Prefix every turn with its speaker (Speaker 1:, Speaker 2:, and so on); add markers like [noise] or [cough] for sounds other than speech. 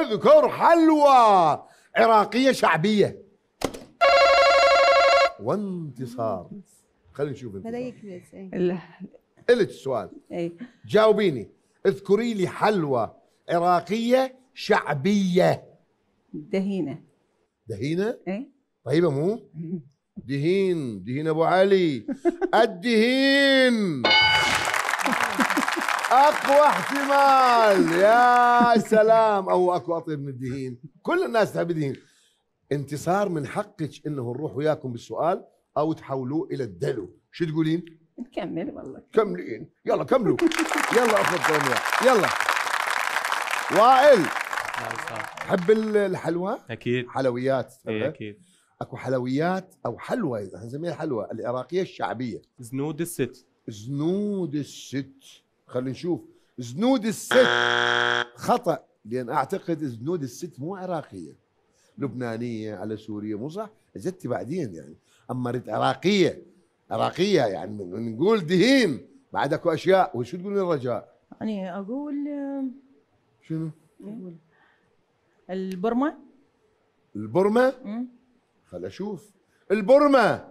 Speaker 1: اذكر حلوى عراقية شعبية وانتصار خلينا نشوف انتصار إيه. إلك السؤال اي جاوبيني اذكري لي حلوى عراقية شعبية دهينة دهينة؟ ايه طيبة مو؟ [laughs] دهين دهين ابو علي الدهين اقوى احتمال يا سلام او اكو اطيب من الدهين كل الناس تحب الدهين انتصار من حقك انه نروح وياكم بالسؤال او تحولوه الى الدلو شو تقولين نكمل والله كملين يلا كملوا يلا افضل يلا وائل تحب الحلوى اكيد حلويات اي اكيد اكو حلويات او حلوى اذا نسميها حلوى العراقيه الشعبيه زنود الست زنود الست خلينا نشوف زنود الست خطا لان اعتقد زنود الست مو عراقيه لبنانيه على سوريه مو صح اجت بعدين يعني اما ريت عراقيه عراقيه يعني نقول دهيم بعد اكو اشياء وشو تقولين الرجاء؟ يعني اقول شنو؟ اقول البرمة البرمة؟ خل اشوف البرمة